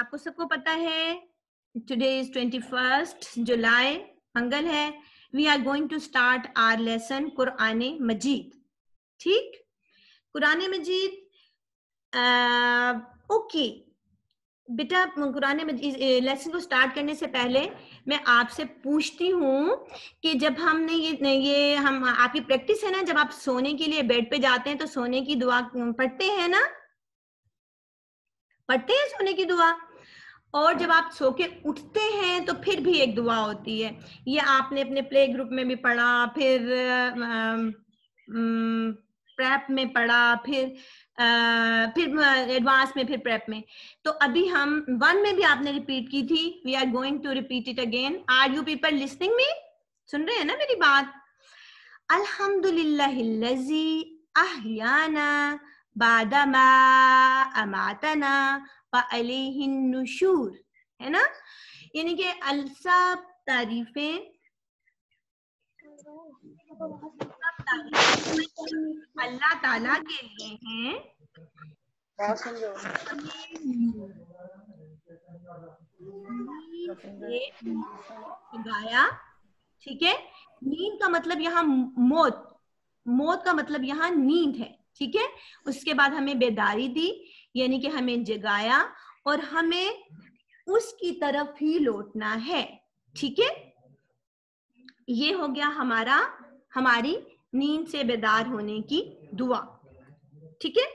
आपको सबको पता है today is twenty first July मंगल है we are going to start our lesson Quran Majeed ठीक कुरान मजीद ओके बेटा कुरान मजीद लेसन को स्टार्ट करने से पहले मैं आपसे पूछती हूँ कि जब हमने ये ये हम आपकी प्रैक्टिस है ना जब आप सोने के लिए बेड पे जाते हैं तो सोने की दुआ पढ़ते हैं ना पढ़ते हैं सोने की दुआ और जब आप सो के उठते हैं तो फिर भी एक दुआ होती है ये आपने अपने प्ले ग्रुप में भी पढ़ा फिर प्रेप में पढ़ा फिर आ, फिर एडवांस में फिर प्रेप में तो अभी हम वन में भी आपने रिपीट की थी we are going to repeat it again are you people listening me सुन रहे हैं ना मेरी बात अलहमदुल्लाजी अहयाना बादमा अमातना है ना यानी कि अलसाब तारीफें अल्लाह ताला के लिए हैं ठीक है नींद का मतलब यहाँ मौत मौत का मतलब यहाँ नींद है ठीक है उसके बाद हमें बेदारी दी यानी कि हमें जगाया और हमें उसकी तरफ ही लौटना है ठीक है ये हो गया हमारा हमारी नींद से बेदार होने की दुआ ठीक है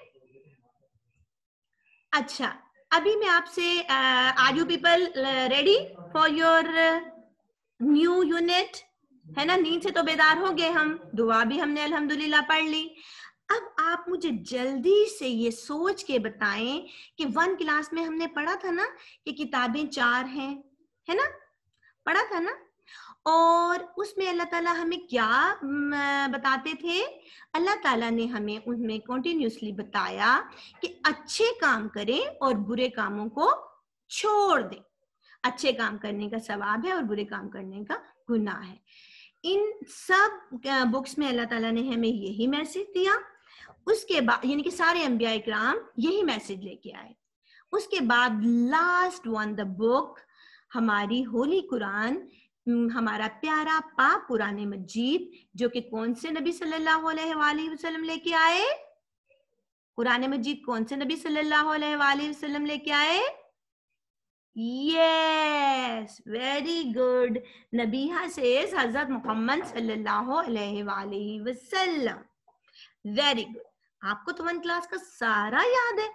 अच्छा अभी मैं आपसे are you people ready for your new unit है ना नींद से तो बेदार हो गए हम दुआ भी हमने अल्हम्दुलिल्लाह पढ़ ली अब आप मुझे जल्दी से ये सोच के बताएं कि वन क्लास में हमने पढ़ा था ना कि किताबें चार हैं है ना पढ़ा था ना और उसमें अल्लाह ताला हमें क्या बताते थे अल्लाह ताला ने हमें उनमें कंटिन्यूसली बताया कि अच्छे काम करें और बुरे कामों को छोड़ दें अच्छे काम करने का सवाब है और बुरे काम करने का गुनाह है इन सब बुक्स में अल्लाह ताला ने हमें यही मैसेज दिया उसके बाद यानी कि सारे अम्बिया इक्राम यही मैसेज लेके आए उसके बाद लास्ट वन द बुक हमारी होली हम्म, कुरान हमारा प्यारा पा पुराने मजीद जो कि कौन से नबी सल्लल्लाहु अलैहि वसल्लम लेके आए कुरान मजीद कौन से नबी सल्लल्लाहु अलैहि वसल्लम लेके आए यस वेरी गुड नबीहा से हजरत मोहम्मद सल्लल्लाहु अलैहि वसल्लम वेरी गुड आपको तो वन क्लास का सारा याद है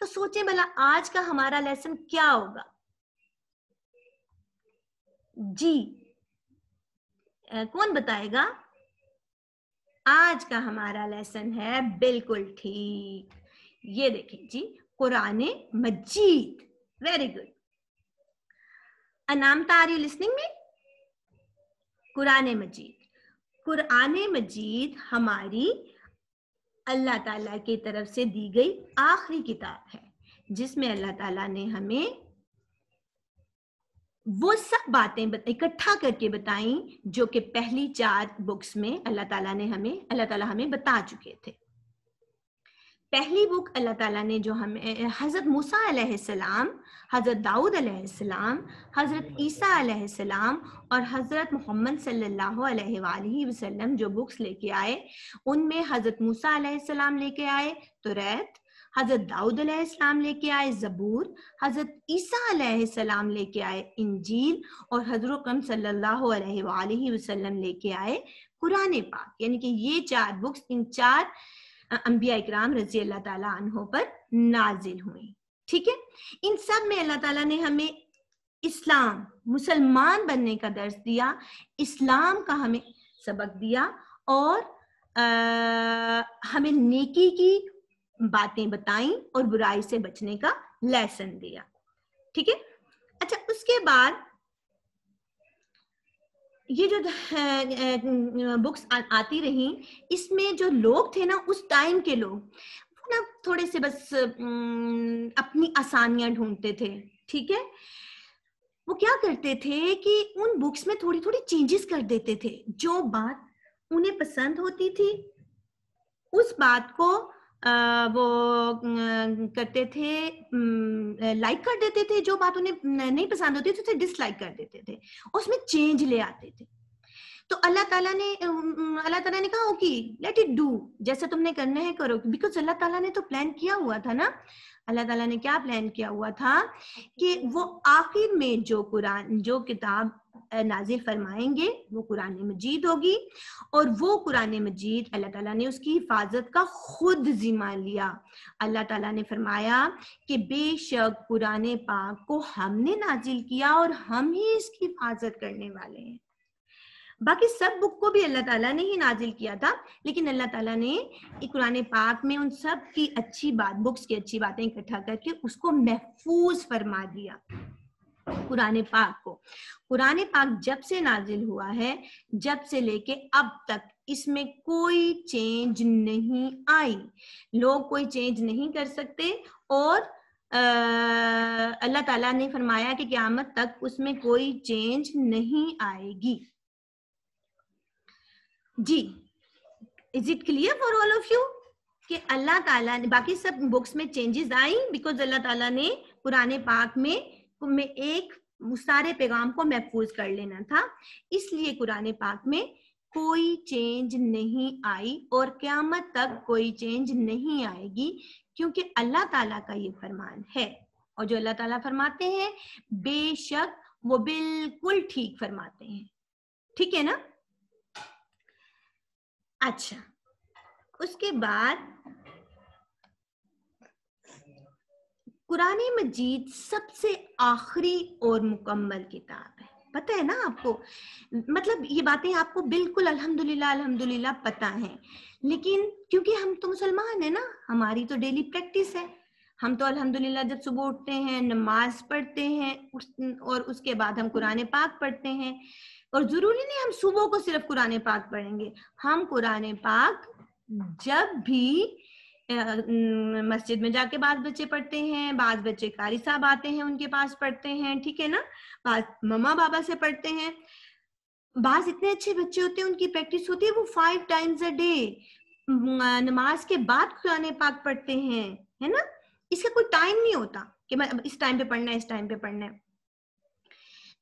तो सोचे भला आज का हमारा लेसन क्या होगा जी आ, कौन बताएगा आज का हमारा लेसन है बिल्कुल ठीक ये देखें जी Quran Majeed very good Anam are you listening में कुरान मजीद कुरान मजीद हमारी अल्लाह ताला की तरफ से दी गई आखिरी किताब है जिसमें अल्लाह ताला ने हमें वो सब बातें इकट्ठा करके बताई जो कि पहली चार बुक्स में अल्लाह ताला ने हमें अल्लाह ताला हमें बता चुके थे पहली बुक अल्लाह ताला ने जो हमें हज़रत मूसा अलैहिस्सलाम हज़रत दाऊद अलैहिस्सलाम हज़रत ईसा अलैहिस्सलाम और हज़रत मोहम्मद सल्लल्लाहु अलैहि वसल्लम जो बुक्स लेके आए उनमें हज़रत मूसा अलैहिस्सलाम लेके आए तो रैत हज़रत दाऊद अलैहिस्सलाम लेके आए ज़बूर हज़रत ईसा अलैहिस्सलाम लेके आए इंजील और हज़रत कम सल्लल्लाहु अलैहि वसल्लम लेके आए कुरान पाक यानी कि ये चार बुक्स इन चार अम्बिया इक्राम रजी अल्लाह ताला पर नाजिल हुए ठीक है इन सब में अल्लाह ताला ने हमें इस्लाम मुसलमान बनने का दर्ज दिया इस्लाम का हमें सबक दिया और आ, हमें नेकी की बातें बताई और बुराई से बचने का लेसन दिया ठीक है अच्छा उसके बाद ये जो बुक्स आती रही इसमें जो लोग थे ना उस टाइम के लोग ना थोड़े से बस अपनी आसानियां ढूंढते थे ठीक है वो क्या करते थे कि उन बुक्स में थोड़ी थोड़ी चेंजेस कर देते थे जो बात उन्हें पसंद होती थी उस बात को वो करते थे लाइक कर देते थे जो बात उन्हें नहीं पसंद होती थी तो उसे डिसलाइक कर देते थे उसमें चेंज ले आते थे तो अल्लाह ताला ने अल्लाह ताला ने कहा ओके लेट इट डू जैसा तुमने करना है करो बिकॉज अल्लाह ताला ने तो प्लान किया हुआ था ना अल्लाह ताला ने क्या प्लान किया हुआ था कि वो आखिर में जो कुरान जो किताब नाजिल फरमाएंगे वो कुरान मजीद होगी और वो कुरान मजीद अल्लाह ताला ने उसकी हिफाजत का खुद जिम्मा लिया अल्लाह ताला ने फरमाया कि बेशक कुरान पाक को हमने नाजिल किया और हम ही इसकी हिफाजत करने वाले हैं बाकी सब बुक को भी अल्लाह ताला ने ही नाजिल किया था लेकिन अल्लाह ताला ने कुरान पाक में उन सब की अच्छी बात बुक्स की अच्छी बातें इकट्ठा करके उसको महफूज फरमा दिया पुराने पाक को पुराने पाक जब से नाजिल हुआ है जब से लेके अब तक इसमें कोई चेंज नहीं आई लोग कोई चेंज नहीं कर सकते और अल्लाह ताला ने फरमाया कि क्यामत तक उसमें कोई चेंज नहीं आएगी जी is it clear for all of you कि अल्लाह ताला ने बाकी सब बुक्स में चेंजेस आई बिकॉज अल्लाह ताला ने पुराने पाक में में एक सारे पैगाम को महफूज कर लेना था इसलिए कुरान पाक में कोई चेंज नहीं आई और क्यामत तक कोई चेंज नहीं आएगी क्योंकि अल्लाह ताला का ये फरमान है और जो अल्लाह ताला फरमाते हैं बेशक वो बिल्कुल ठीक फरमाते हैं ठीक है ना अच्छा उसके बाद कुरान मजीद सबसे आखिरी और मुकम्मल किताब है पता है ना आपको मतलब ये बातें आपको बिल्कुल अल्हम्दुलिल्लाह अल्हम्दुलिल्लाह पता हैं लेकिन क्योंकि हम तो मुसलमान है ना हमारी तो डेली प्रैक्टिस है हम तो अल्हम्दुलिल्लाह जब सुबह उठते हैं नमाज पढ़ते हैं उस, और उसके बाद हम कुरान पाक पढ़ते हैं और जरूरी नहीं हम सुबह को सिर्फ कुरान पाक पढ़ेंगे हम कुरान पाक जब भी मस्जिद में जाके बाद बच्चे पढ़ते हैं बाद बच्चे कारी साहब आते हैं उनके पास पढ़ते हैं ठीक है ना बाद मम्मा बाबा से पढ़ते हैं बाज इतने अच्छे बच्चे होते हैं उनकी प्रैक्टिस होती है वो फाइव टाइम्स अ डे नमाज के बाद कुरान पाक पढ़ते हैं है ना इसका कोई टाइम नहीं होता कि मैं इस टाइम पे पढ़ना है इस टाइम पे पढ़ना है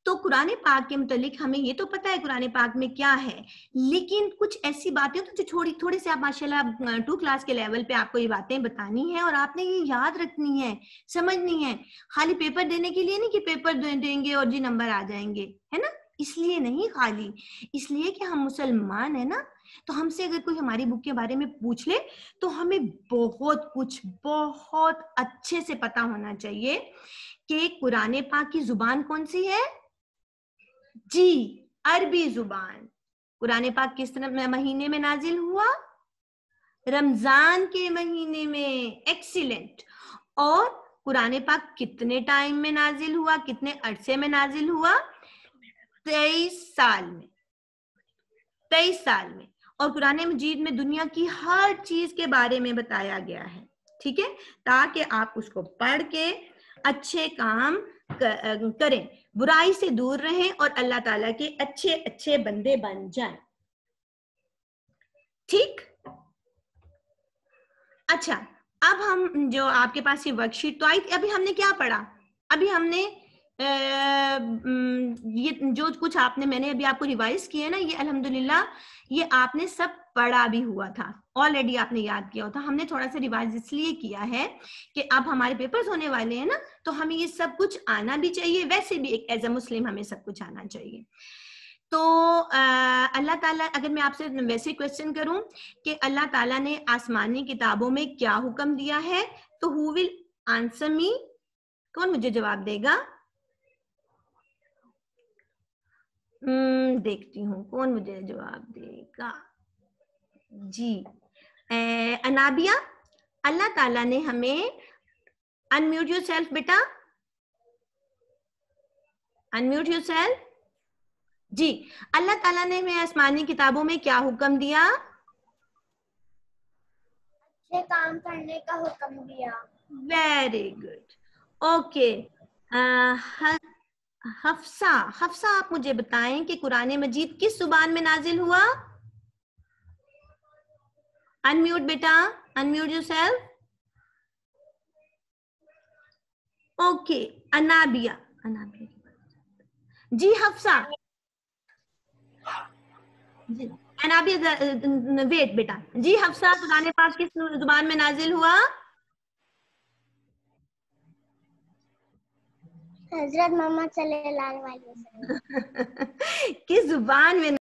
तो कुरान पाक के मतलब हमें ये तो पता है कुरान पाक में क्या है लेकिन कुछ ऐसी बातें तो जो थोड़ी थोड़े से आप माशाल्लाह टू क्लास के लेवल पे आपको ये बातें बतानी है और आपने ये याद रखनी है समझनी है खाली पेपर देने के लिए नहीं कि पेपर देंगे और जी नंबर आ जाएंगे है ना इसलिए नहीं खाली इसलिए कि हम मुसलमान है ना तो हमसे अगर कोई हमारी बुक के बारे में पूछ ले तो हमें बहुत कुछ बहुत अच्छे से पता होना चाहिए कि कुरान पाक की जुबान कौन सी है जी अरबी जुबान कुरान पाक किस तरह महीने में नाजिल हुआ रमजान के महीने में एक्सीलेंट और कुरान पाक कितने टाइम में नाजिल हुआ कितने अरसे में नाजिल हुआ तेईस साल में तेईस साल में और कुरान मजीद में दुनिया की हर चीज के बारे में बताया गया है ठीक है ताकि आप उसको पढ़ के अच्छे काम करें बुराई से दूर रहें और अल्लाह ताला के अच्छे अच्छे बंदे बन जाएं ठीक अच्छा अब हम जो आपके पास ये वर्कशीट तो आई अभी हमने क्या पढ़ा अभी हमने ये जो कुछ आपने मैंने अभी आपको रिवाइज किया ना ये अल्हम्दुलिल्लाह ये आपने सब पढ़ा भी हुआ था ऑलरेडी आपने याद किया होता हमने थोड़ा सा रिवाइज इसलिए किया है कि अब हमारे पेपर्स होने वाले हैं ना तो हमें ये सब कुछ आना भी चाहिए वैसे भी एक एज ए मुस्लिम हमें सब कुछ आना चाहिए तो अल्लाह ताला अगर मैं आपसे वैसे क्वेश्चन करूं कि अल्लाह ताला ने आसमानी किताबों में क्या हुक्म दिया है तो हु विल आंसर मी कौन मुझे जवाब देगा हम्म, देखती हूँ कौन मुझे जवाब देगा जी ए, अनाबिया अल्लाह ताला ने हमें अनम्यूट योर सेल्फ बेटा अनम्यूट योर सेल्फ जी अल्लाह ताला ने हमें आसमानी किताबों में क्या हुक्म दिया अच्छे काम करने का हुक्म दिया very good okay Hafsa Hafsa आप मुझे बताएं कि कुरान मजीद किस जुबान में नाजिल हुआ अनम्यूट बेटा unmute you self okay Anabia Anabia ji Hafsa ji Anabia wait बेटा जी हफ्सा कुरान पाक किस जुबान में नाजिल हुआ हजरत मोहम्मद किस जुबान में